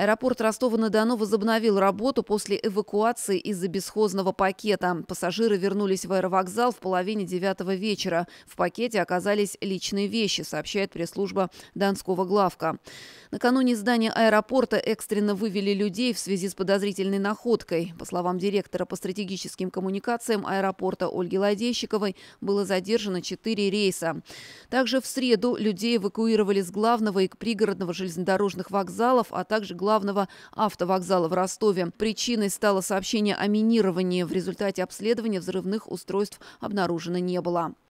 Аэропорт Ростова-на-Дону возобновил работу после эвакуации из-за бесхозного пакета. Пассажиры вернулись в аэровокзал в половине девятого вечера. В пакете оказались личные вещи, сообщает пресс-служба Донского главка. Накануне здания аэропорта экстренно вывели людей в связи с подозрительной находкой. По словам директора по стратегическим коммуникациям аэропорта Ольги Ладейщиковой, было задержано четыре рейса. Также в среду людей эвакуировали с главного и пригородного железнодорожных вокзалов, а также главного главного автовокзала в Ростове. Причиной стало сообщение о минировании. В результате обследования взрывных устройств обнаружено не было.